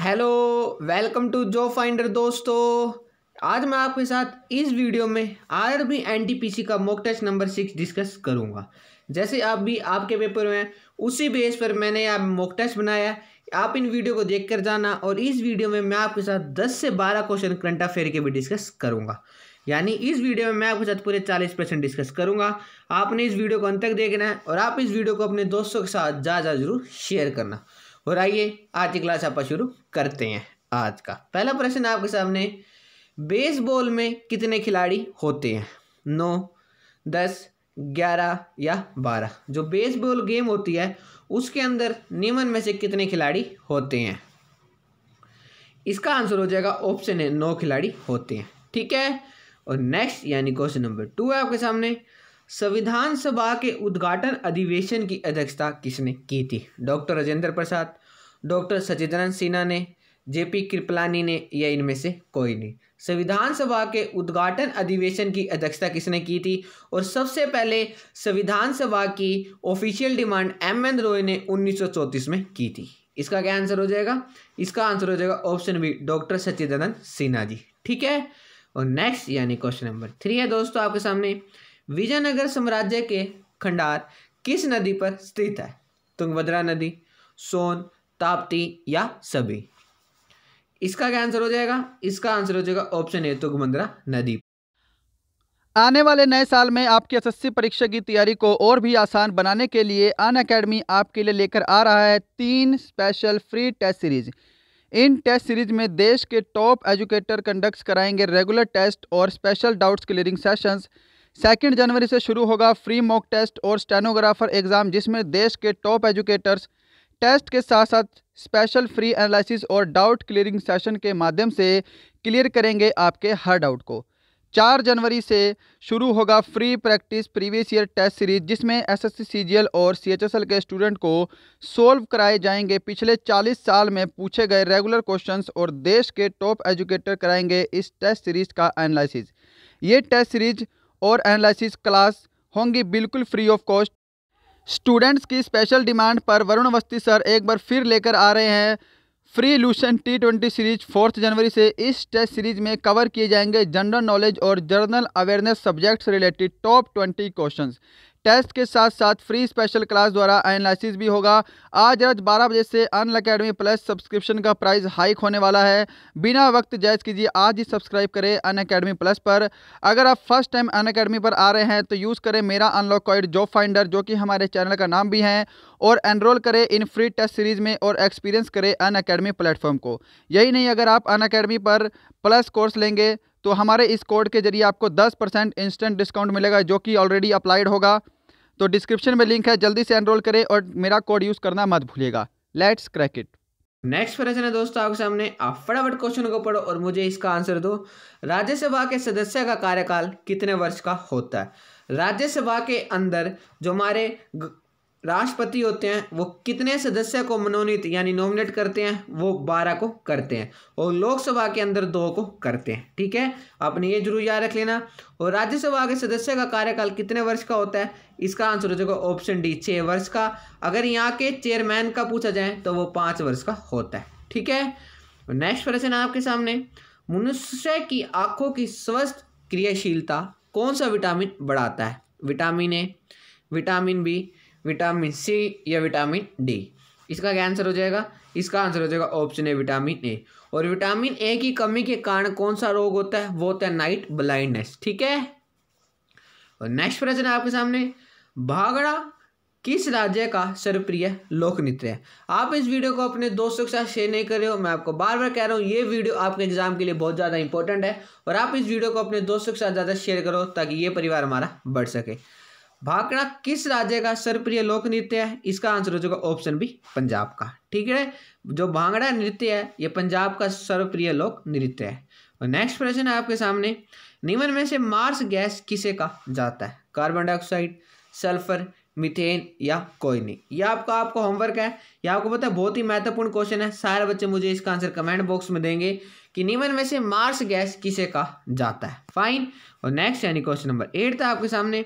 hello welcome to job finder दोस्तों आज मैं आपके साथ इस वीडियो में R B N T P C का mock test number six discuss करूंगा जैसे आप भी आपके पेपर में हैं उसी बेस पर मैंने यहाँ मॉक टेस्ट बनाया आप इन वीडियो को देख कर जाना और इस वीडियो में मैं आपके साथ दस से बारह क्वेश्चन करंट अफेयर के भी डिस्कस करूँगा यानी इस वीडियो में मैं आपके साथ पूरे चालीस परसेंट डिस्कस करूंगा आपने इस वीडियो को अंत तक देखना है और आप इस वीडियो को अपने दोस्तों के साथ ज़्यादा जरूर शेयर करना और आइए आज की क्लास आप शुरू करते हैं आज का पहला प्रश्न आपके सामने बेसबॉल में कितने खिलाड़ी होते हैं नौ दस ग्यारह या बारह जो बेसबॉल गेम होती है उसके अंदर निम्न में से कितने खिलाड़ी होते हैं इसका आंसर हो जाएगा ऑप्शन है नौ खिलाड़ी होते हैं ठीक है और नेक्स्ट यानी क्वेश्चन नंबर टू है आपके सामने संविधान सभा के उद्घाटन अधिवेशन की अध्यक्षता किसने की थी डॉक्टर राजेंद्र प्रसाद डॉक्टर सचिदानंद सिन्हा ने जेपी कृपलानी ने या इनमें से कोई नहीं संविधान सभा के उद्घाटन अधिवेशन की अध्यक्षता किसने की थी और सबसे पहले संविधान सभा की official demand M N Roy ने उन्नीस में की थी इसका क्या आंसर हो जाएगा इसका आंसर हो जाएगा option B doctor Sachchidanand Sinha ji ठीक है और नेक्स्ट यानी क्वेश्चन नंबर थ्री है दोस्तों आपके सामने विजयनगर साम्राज्य के खंडार किस नदी पर स्थित है तुंगभद्रा नदी सोन ताप्ती या सभी इसका क्या आंसर हो जाएगा इसका आंसर हो जाएगा ऑप्शन ए तुंगभद्रा नदी आने वाले नए साल में आपकी एस परीक्षा की तैयारी को और भी आसान बनाने के लिए अन अकेडमी आपके लिए लेकर आ रहा है तीन स्पेशल फ्री टेस्ट सीरीज इन टेस्ट सीरीज में देश के टॉप एजुकेटर कंडक्ट कराएंगे रेगुलर टेस्ट और special doubts clearing sessions second जनवरी से शुरू होगा फ्री मॉक टेस्ट और स्टेनोग्राफर एग्ज़ाम जिसमें देश के टॉप एजुकेटर्स टेस्ट के साथ साथ स्पेशल फ्री एनालिसिस और डाउट क्लियरिंग सेशन के माध्यम से क्लियर करेंगे आपके हर डाउट को चार जनवरी से शुरू होगा free practice previous year test series जिसमें एसएससी सीजीएल और सीएचएसएल के स्टूडेंट को सोल्व कराए जाएंगे पिछले 40 साल में पूछे गए रेगुलर क्वेश्चंस और देश के टॉप एजुकेटर कराएंगे इस टेस्ट सीरीज का एनालिसिस ये टेस्ट सीरीज और एनालिसिस क्लास होंगी बिल्कुल फ्री ऑफ कॉस्ट स्टूडेंट्स की स्पेशल डिमांड पर वरुण अवस्थी सर एक बार फिर लेकर आ रहे हैं free Lucent T twenty series fourth जनवरी से इस टेस्ट सीरीज में कवर किए जाएंगे जनरल नॉलेज और general awareness subject related top twenty questions test के साथ साथ फ्री स्पेशल क्लास द्वारा एनालिसिस भी होगा आज रात बारह बजे से अन अकेडमी प्लस सब्सक्रिप्शन का प्राइस हाइक होने वाला है बिना वक्त जायज़ कीजिए आज ही सब्सक्राइब करें अन अकेडमी प्लस पर अगर आप फर्स्ट टाइम अन अकेडमी पर आ रहे हैं तो यूज़ करें मेरा अनलॉक कॉइड जॉब फाइंडर जो कि हमारे चैनल का नाम भी है और एनरोल करें इन फ्री टेस्ट सीरीज़ में और एक्सपीरियंस करें अन अकेडमी प्लेटफॉर्म को यही नहीं अगर आप अन अकेडमी पर प्लस कोर्स लेंगे तो हमारे इस कोड के जरिए आपको 10 परसेंट इंस्टेंट डिस्काउंट मिलेगा जो कि ऑलरेडी अप्लाइड होगा तो डिस्क्रिप्शन में लिंक है जल्दी से एनरोल करें और मेरा कोड यूज़ करना मत भूलिएगा लेट्स क्रैक इट नेक्स्ट प्रश्न है दोस्तों आपके सामने आप फटाफट क्वेश्चन को पढ़ो और मुझे इसका आंसर दो राज्यसभा के सदस्य का कार्यकाल कितने वर्ष का होता है राज्यसभा के अंदर जो हमारे राष्ट्रपति होते हैं वो कितने सदस्य को मनोनीत यानी नॉमिनेट करते हैं वो बारह को करते हैं और लोकसभा के अंदर दो को करते हैं ठीक है आपने ये जरूर याद रख लेना और राज्यसभा के सदस्य का कार्यकाल कितने वर्ष का होता है इसका आंसर हो जाएगा ऑप्शन डी छः वर्ष का अगर यहाँ के चेयरमैन का पूछा जाए तो वो पाँच वर्ष का होता है ठीक है नेक्स्ट प्रश्न आपके सामने मनुष्य की आँखों की स्वस्थ क्रियाशीलता कौन सा विटामिन बढ़ाता है vitamin A vitamin B vitamin C या विटामिन डी इसका क्या आंसर हो जाएगा इसका आंसर हो जाएगा ऑप्शन है विटामिन ए और विटामिन ए की कमी के कारण कौन सा रोग होता है वो होता है नाइट ब्लाइंडनेस ठीक है और नेक्स्ट प्रश्न है आपके सामने भागड़ा किस राज्य का सर्वप्रिय लोक नृत्य है आप इस वीडियो को अपने दोस्तों के साथ शेयर नहीं कर रहे हो मैं आपको बार बार कह रहा हूँ ये वीडियो आपके एग्जाम के लिए बहुत ज़्यादा इंपॉर्टेंट है और आप इस वीडियो को अपने दोस्तों के साथ ज़्यादा शेयर करो ताकि ये परिवार हमारा बढ़ सके भाकड़ा किस राज्य का सर्वप्रिय लोक नृत्य है इसका आंसर हो जाएगा ऑप्शन बी पंजाब का ठीक है जो भांगड़ा नृत्य है ये पंजाब का सर्वप्रिय लोक नृत्य है और नेक्स्ट प्रश्न है आपके सामने निम्न में से मार्स गैस किसे का जाता है कार्बन डाइऑक्साइड सल्फर मिथेन या कोई नहीं यह आपका आपको होमवर्क है यह आपको पता है बहुत ही महत्वपूर्ण क्वेश्चन है सारे बच्चे मुझे इसका आंसर कमेंट बॉक्स में देंगे कि निम्न में से मार्स गैस किसे का जाता है फाइन और नेक्स्ट यानी क्वेश्चन नंबर एट था आपके सामने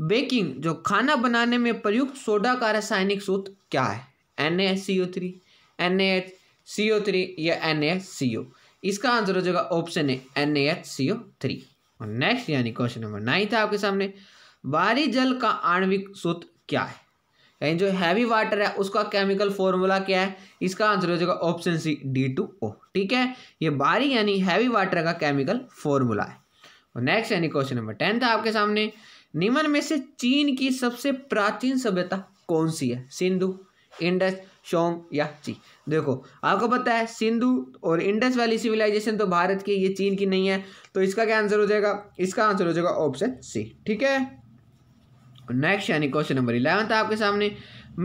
बेकिंग जो खाना बनाने में प्रयुक्त सोडा का रासायनिक सूत्र क्या है N A C O three N A H C O three या N A H C O इसका आंसर हो जाएगा option A N A H C O three और नेक्स्ट यानी क्वेश्चन नंबर नाइन था आपके सामने बाहरी जल का आणविक सूत्र क्या है यानी जो हैवी वाटर है उसका केमिकल फॉर्मूला क्या है इसका आंसर हो जाएगा option C D two O ठीक है ये बारी यानी हैवी वाटर का केमिकल फॉर्मूला है और नेक्स्ट यानी क्वेश्चन नंबर टेन था आपके सामने निम्न में से चीन की सबसे प्राचीन सभ्यता कौन सी है सिंधु इंडस शोंग या ची देखो आपको पता है सिंधु और इंडस वैली सिविलाइजेशन तो भारत की ये चीन की नहीं है तो इसका क्या आंसर हो जाएगा इसका आंसर हो जाएगा ऑप्शन सी ठीक है नेक्स्ट यानी क्वेश्चन नंबर इलेवन था आपके सामने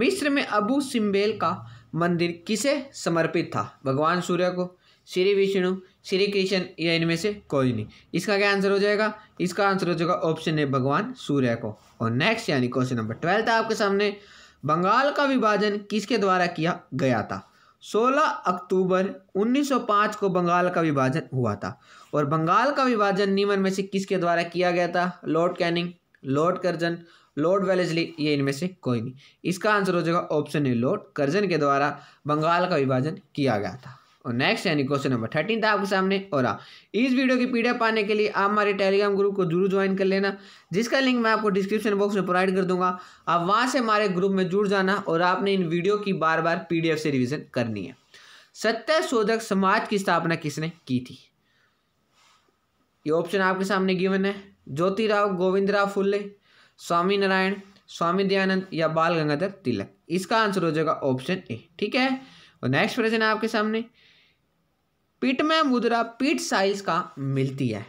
मिस्र में अबू सिम्बेल का मंदिर किसे समर्पित था भगवान सूर्य को श्री विष्णु श्री कृष्ण या इनमें से कोई नहीं इसका क्या आंसर हो जाएगा इसका आंसर हो जाएगा ऑप्शन है भगवान सूर्य को और नेक्स्ट यानी क्वेश्चन नंबर ट्वेल्थ था आपके सामने बंगाल का विभाजन किसके द्वारा किया गया था 16 अक्टूबर 1905 को बंगाल का विभाजन हुआ था और बंगाल का विभाजन निम्न में से किसके द्वारा किया गया था Lord Canning Lord Curzon Lord Wellesley ये इनमें से कोई नहीं इसका आंसर हो जाएगा ऑप्शन ए लॉर्ड कर्जन के द्वारा बंगाल का विभाजन किया गया था और नेक्स्ट यानी क्वेश्चन नंबर थर्टीन था आपके सामने और आ, हाँ, इस वीडियो की पी पाने के लिए आप हमारे टेलीग्राम ग्रुप को जरूर ज्वाइन कर लेना जिसका लिंक मैं आपको डिस्क्रिप्शन बॉक्स में प्रोवाइड कर दूंगा आप वहाँ से हमारे ग्रुप में जुड़ जाना और आपने इन वीडियो की बार बार पी से रिविज़न करनी है सत्य शोधक समाज की स्थापना किसने की थी ये ऑप्शन आपके सामने गिवन है ज्योतिराव गोविंद राव फुल्ले स्वामी नारायण स्वामी दयानंद या बाल गंगाधर तिलक इसका आंसर हो जाएगा ऑप्शन ए ठीक है और नेक्स्ट प्रश्न है आपके सामने पीठ में मुद्रा पीठ साइज का मिलती है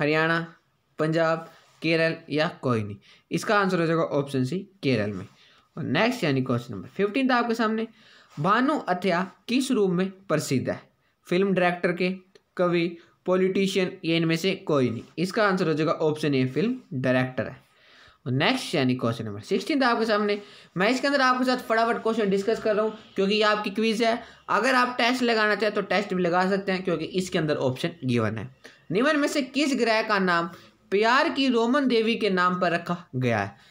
हरियाणा पंजाब केरल या कोई नहीं इसका आंसर हो जाएगा ऑप्शन सी केरल में और नेक्स्ट यानी क्वेश्चन नंबर फिफ्टीन था आपके सामने भानु अथिया किस रूप में प्रसिद्ध है फिल्म डायरेक्टर के कवि पॉलिटिशियन ये इनमें से कोई नहीं इसका आंसर हो जाएगा ऑप्शन ए फिल्म डायरेक्टर है और तो नेक्स्ट यानी क्वेश्चन नंबर सिक्सटीन था आपके सामने मैं इसके अंदर आपके साथ फटाफट क्वेश्चन डिस्कस कर रहा हूँ क्योंकि ये आपकी क्विज है अगर आप टेस्ट लगाना चाहें तो टेस्ट भी लगा सकते हैं क्योंकि इसके अंदर ऑप्शन गिवन है निम्न में से किस ग्रह का नाम प्यार की रोमन देवी के नाम पर रखा गया है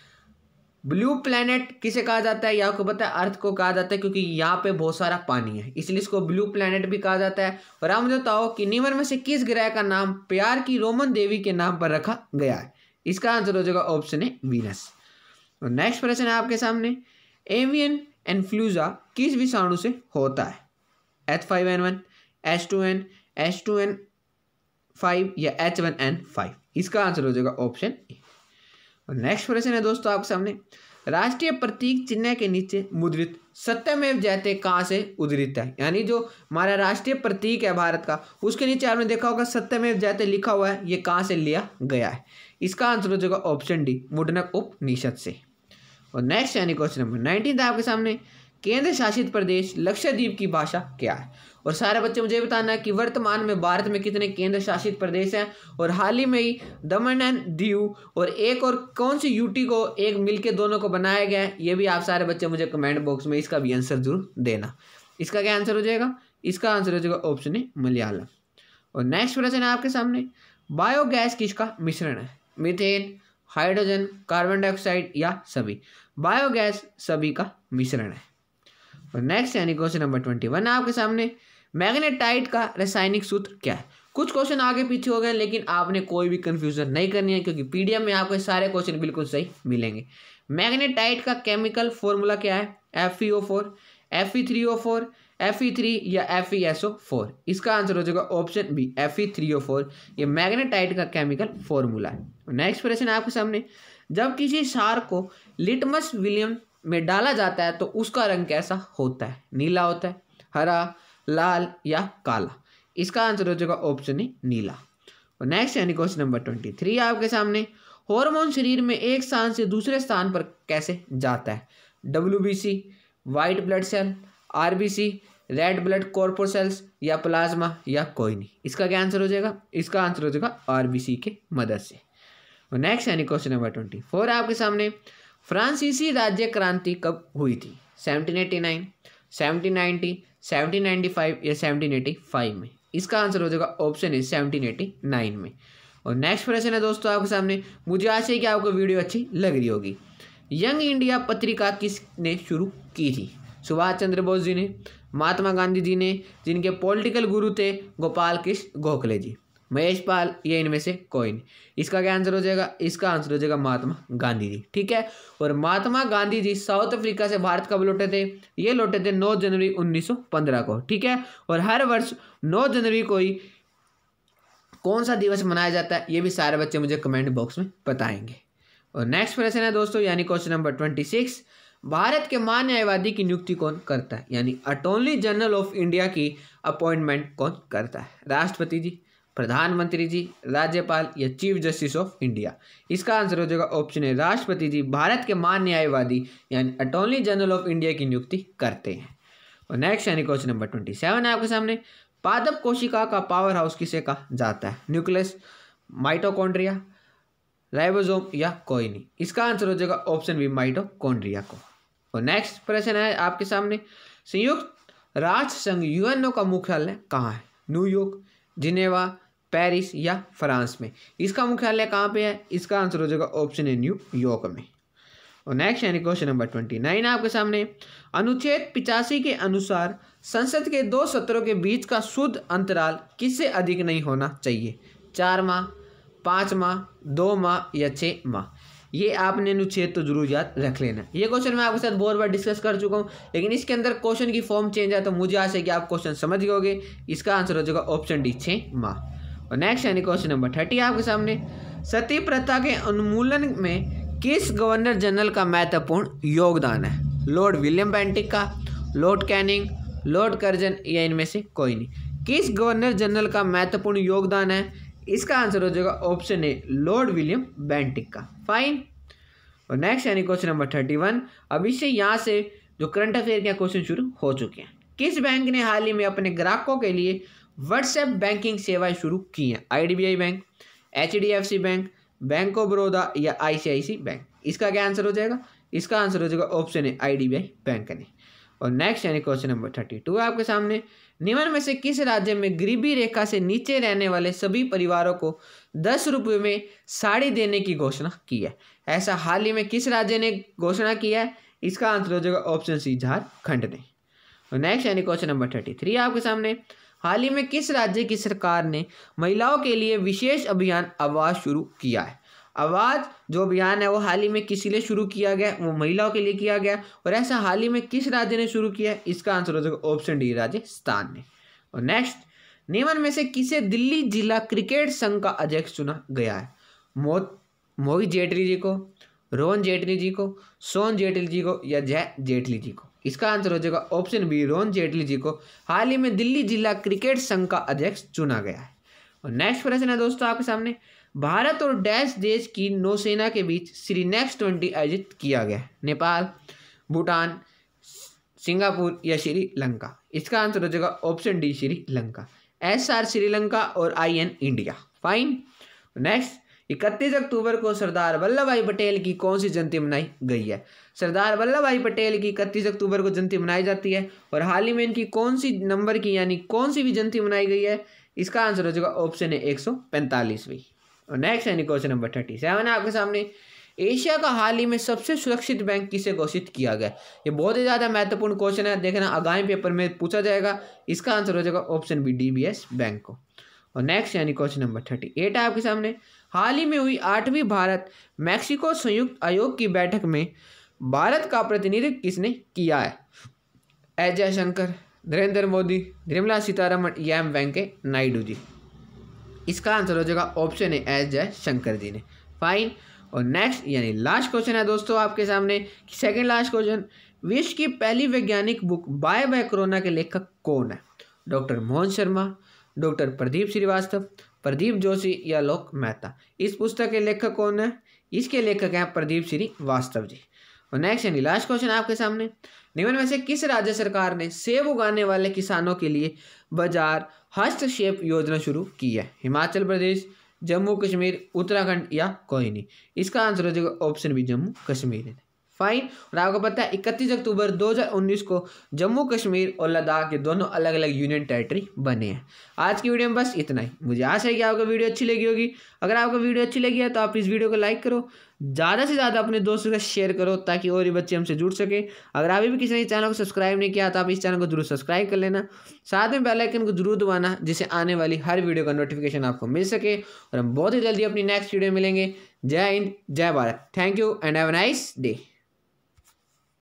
ब्लू प्लैनेट किसे कहा जाता है या आपको पता है अर्थ को कहा जाता है क्योंकि यहाँ पे बहुत सारा पानी है इसलिए इसको ब्लू प्लैनेट भी कहा जाता है और आप मुझे बताओ कि निम्न में से किस ग्रह का नाम प्यार की रोमन देवी के नाम पर रखा गया है इसका आंसर हो जाएगा ऑप्शन है वीनस और तो नेक्स्ट प्रश्न है आपके सामने एवियन एनफ्लूजा किस विषाणु से होता है H five N one H two N H two N five या एच वन एन फाइव इसका आंसर हो जाएगा ऑप्शन ए और तो नेक्स्ट प्रश्न है दोस्तों आपके सामने राष्ट्रीय प्रतीक चिन्ह के नीचे मुद्रित सत्यमेव जयते कहाँ से उदृत है यानी जो हमारा राष्ट्रीय प्रतीक है भारत का उसके नीचे आपने देखा होगा सत्यमेव जयते लिखा हुआ है ये कहाँ से लिया गया है इसका आंसर हो जाएगा ऑप्शन डी मुडनक उपनिषद से और नेक्स्ट यानी क्वेश्चन नंबर नाइनटीन था आपके सामने केंद्र शासित प्रदेश लक्षद्वीप की भाषा क्या है और सारे बच्चे मुझे बताना है कि वर्तमान में भारत में कितने केंद्र शासित प्रदेश हैं और हाल ही में ही दमन एंड दीव और एक और कौन सी यूटी को एक मिलके दोनों को बनाया गया है ये भी आप सारे बच्चे मुझे कमेंट बॉक्स में इसका भी आंसर जरूर देना इसका क्या आंसर हो जाएगा इसका आंसर हो जाएगा ऑप्शन ए मलयालम और नेक्स्ट प्रश्न है आपके सामने बायोगैस किसका मिश्रण है मिथेन हाइड्रोजन कार्बन डाइऑक्साइड या सभी बायोगैस सभी का मिश्रण है और नेक्स्ट यानी क्वेश्चन नंबर ट्वेंटी वन आपके सामने मैग्नेटाइट का रासायनिक सूत्र क्या है कुछ क्वेश्चन आगे पीछे हो गए लेकिन आपने कोई भी कन्फ्यूजन नहीं करनी है क्योंकि पीडीएम में आपको सारे क्वेश्चन बिल्कुल सही मिलेंगे मैग्नेटाइट का केमिकल फॉर्मूला क्या है F E O four F E three O four F E three या F E S O four इसका आंसर हो जाएगा option B F E three O four ये मैग्नेटाइट का केमिकल फॉर्मूला है नेक्स्ट क्वेश्चन आपके सामने जब किसी सार को लिटमस विलियम में डाला जाता है तो उसका रंग कैसा होता है नीला होता है हरा लाल या काला इसका आंसर हो जाएगा ऑप्शन ही नीला और नेक्स्ट यानी क्वेश्चन नंबर ट्वेंटी थ्री आपके सामने हार्मोन शरीर में एक स्थान से दूसरे स्थान पर कैसे जाता है W B C white blood cell R B C red blood cells या प्लाज्मा या कोई नहीं इसका क्या आंसर हो जाएगा इसका आंसर हो जाएगा आर बी सी के मदद से और नेक्स्ट यानी क्वेश्चन नंबर ट्वेंटी फोर आपके सामने फ्रांसीसी राज्य क्रांति कब हुई थी 1789, 1790, 1795 या 1785 में इसका आंसर हो जाएगा ऑप्शन ए 1789 में और नेक्स्ट प्रश्न है दोस्तों आपके सामने मुझे आशा है कि आपको वीडियो अच्छी लग रही होगी यंग इंडिया पत्रिका किसने शुरू की थी सुभाष चंद्र बोस जी ने महात्मा गांधी जी ने जिनके पॉलिटिकल गुरु थे गोपाल कृष्ण गोखले जी महेश पाल ये इनमें से कोई नहीं इसका क्या आंसर हो जाएगा इसका आंसर हो जाएगा महात्मा गांधी जी ठीक है और महात्मा गांधी जी साउथ अफ्रीका से भारत कब लौटे थे ये लौटे थे 9 जनवरी 1915 को ठीक है और हर वर्ष 9 जनवरी को ही कौन सा दिवस मनाया जाता है ये भी सारे बच्चे मुझे कमेंट बॉक्स में बताएंगे और नेक्स्ट प्रश्न है दोस्तों यानी question number twenty six Bharat के महान्यायवादी की नियुक्ति कौन करता है यानी अटोर्नी जनरल ऑफ इंडिया की अपॉइंटमेंट कौन करता है राष्ट्रपति जी प्रधानमंत्री जी राज्यपाल या चीफ जस्टिस ऑफ इंडिया इसका आंसर हो जाएगा ऑप्शन है राष्ट्रपति जी भारत के मान न्यायवादी यानी अटॉर्नी जनरल ऑफ इंडिया की नियुक्ति करते हैं और नेक्स्ट यानी क्वेश्चन नंबर ट्वेंटी सेवन है आपके सामने पादप कोशिका का पावर हाउस किसे कहा जाता है न्यूक्लियस माइटोकॉन्ड्रिया राइबोजोम या कोई नहीं इसका आंसर हो जाएगा ऑप्शन बी माइटोकॉन्ड्रिया को और नेक्स्ट प्रश्न है आपके सामने संयुक्त राष्ट्र संघ यूएनओ का मुख्यालय कहाँ है न्यूयॉर्क जिनेवा पेरिस या फ्रांस में इसका मुख्यालय कहाँ पे है इसका आंसर हो जाएगा ऑप्शन ए यॉर्क में और नेक्स्ट यानी क्वेश्चन नंबर ट्वेंटी नाइन आपके सामने अनुच्छेद पिचासी के अनुसार संसद के दो सत्रों के बीच का शुद्ध अंतराल किससे अधिक नहीं होना चाहिए चार माह पाँच माह दो माह या छः माह ये आपने अनुच्छेद तो जरूर याद रख लेना ये क्वेश्चन मैं आपके साथ बहुत बार डिस्कस कर चुका हूँ लेकिन इसके अंदर क्वेश्चन की फॉर्म चेंज है तो मुझे आशा है कि आप क्वेश्चन समझ गए इसका आंसर हो जाएगा ऑप्शन डी छः माह और नेक्स्ट यानी क्वेश्चन नंबर थर्टी आपके सामने सती प्रथा के उन्मूलन में किस गवर्नर जनरल का महत्वपूर्ण योगदान है लॉर्ड विलियम बैंटिक का लॉर्ड कैनिंग लॉर्ड कर्जन या इनमें से कोई नहीं किस गवर्नर जनरल का महत्वपूर्ण योगदान है इसका आंसर हो जाएगा option A Lord William Bentinck का फाइन और नेक्स्ट यानी क्वेश्चन नंबर थर्टी वन अभी से यहाँ से जो करंट अफेयर के क्वेश्चन शुरू हो चुके हैं किस बैंक ने हाल ही में अपने ग्राहकों के लिए व्हाट्सएप बैंकिंग सेवाएं शुरू की हैं IDBI bank HDFC bank bank of Baroda या आईसीआईसी बैंक इसका क्या आंसर हो जाएगा इसका आंसर हो जाएगा ऑप्शन है आईडीबीआई बैंक ने और नेक्स्ट यानी क्वेश्चन नंबर थर्टी टू आपके सामने निम्न में से किस राज्य में गरीबी रेखा से नीचे रहने वाले सभी परिवारों को दस रुपये में साड़ी देने की घोषणा की है ऐसा हाल ही में किस राज्य ने घोषणा किया है इसका आंसर हो जाएगा ऑप्शन सी झारखंड ने और नेक्स्ट यानी क्वेश्चन नंबर थर्टी थ्री आपके सामने हाल ही में किस राज्य की सरकार ने महिलाओं के लिए विशेष अभियान आवाज शुरू किया है आवाज़ जो अभियान है वो हाल ही में किस लिए शुरू किया गया वो महिलाओं के लिए किया गया और ऐसा हाल ही में किस राज्य ने शुरू किया इसका आंसर हो जाएगा ऑप्शन डी राजस्थान ने और नेक्स्ट निम्न में से किसे दिल्ली जिला क्रिकेट संघ का अध्यक्ष चुना गया है मोहित मोहित जेटली जी को रोहन जेटली जी को सोन जेटली जी को या जय जेटली जी को इसका आंसर हो जाएगा ऑप्शन बी रोहन जेटली जी को हाल ही में दिल्ली जिला क्रिकेट संघ का अध्यक्ष चुना गया है और नेक्स्ट प्रश्न है दोस्तों आपके सामने भारत और डैश देश की नौसेना के बीच श्री नेक्स्ट ट्वेंटी आयोजित किया गया नेपाल भूटान सिंगापुर या श्रीलंका इसका आंसर हो जाएगा option D Sri Lanka S R Sri Lanka और I N India fine next इकतीस अक्टूबर को सरदार वल्लभ भाई पटेल की कौन सी जयंती मनाई गई है सरदार वल्लभ भाई पटेल की इकतीस अक्टूबर को जयंती मनाई जाती है और हाल ही में इनकी कौन सी नंबर की यानी कौन सी भी जयंती मनाई गई है इसका आंसर हो जाएगा ऑप्शन है एक सौ पैंतालीसवीं और नेक्स्ट यानी क्वेश्चन नंबर थर्टी सेवन है आपके सामने एशिया का हाल ही में सबसे सुरक्षित बैंक किसे घोषित किया गया ये बहुत ही ज़्यादा महत्वपूर्ण क्वेश्चन है देखना आगामी पेपर में पूछा जाएगा इसका आंसर हो जाएगा ऑप्शन बी डी बैंक को और नेक्स्ट यानी क्वेश्चन नंबर थर्टी एट है आपके सामने हाल ही में हुई आठवीं भारत मैक्सिको संयुक्त आयोग की बैठक में भारत का प्रतिनिधित्व किसने किया है एस जयशंकर नरेंद्र मोदी निर्मला सीतारमण या एम वेंकैया नायडू जी इसका आंसर हो जाएगा ऑप्शन है एस जयशंकर जी ने फाइन और नेक्स्ट यानी लास्ट क्वेश्चन है दोस्तों आपके सामने सेकेंड लास्ट क्वेश्चन विश्व की पहली वैज्ञानिक बुक बाय बाय कोरोना के लेखक कौन है डॉक्टर मोहन शर्मा डॉक्टर प्रदीप श्रीवास्तव प्रदीप जोशी या लोक मेहता इस पुस्तक के लेखक कौन है इसके लेखक हैं प्रदीप श्रीवास्तव जी और नेक्स्ट यानी लास्ट क्वेश्चन आपके सामने निम्न में से किस राज्य सरकार ने सेब उगाने वाले किसानों के लिए बाजार हस्तक्षेप योजना शुरू की है हिमाचल प्रदेश जम्मू कश्मीर उत्तराखंड या कोई नहीं इसका आंसर हो जाएगा ऑप्शन बी जम्मू कश्मीर है फाइन और आपको पता है इकतीस अक्टूबर 2019 को जम्मू कश्मीर और लद्दाख के दोनों अलग अलग यूनियन टेरिटरी बने हैं आज की वीडियो में बस इतना ही मुझे आशा है कि आपको वीडियो अच्छी लगी होगी अगर आपको वीडियो अच्छी लगी है तो आप इस वीडियो को लाइक करो ज़्यादा से ज़्यादा अपने दोस्तों के साथ शेयर करो ताकि और भी बच्चे हमसे जुड़ सके अगर अभी भी किसी ने चैनल को सब्सक्राइब नहीं किया तो आप इस चैनल को जरूर सब्सक्राइब कर लेना साथ में बेल आइकन को जरूर दबाना जिससे आने वाली हर वीडियो का नोटिफिकेशन आपको मिल सके और हम बहुत ही जल्दी अपनी नेक्स्ट वीडियो मिलेंगे जय हिंद जय Bharat thank you and have nice day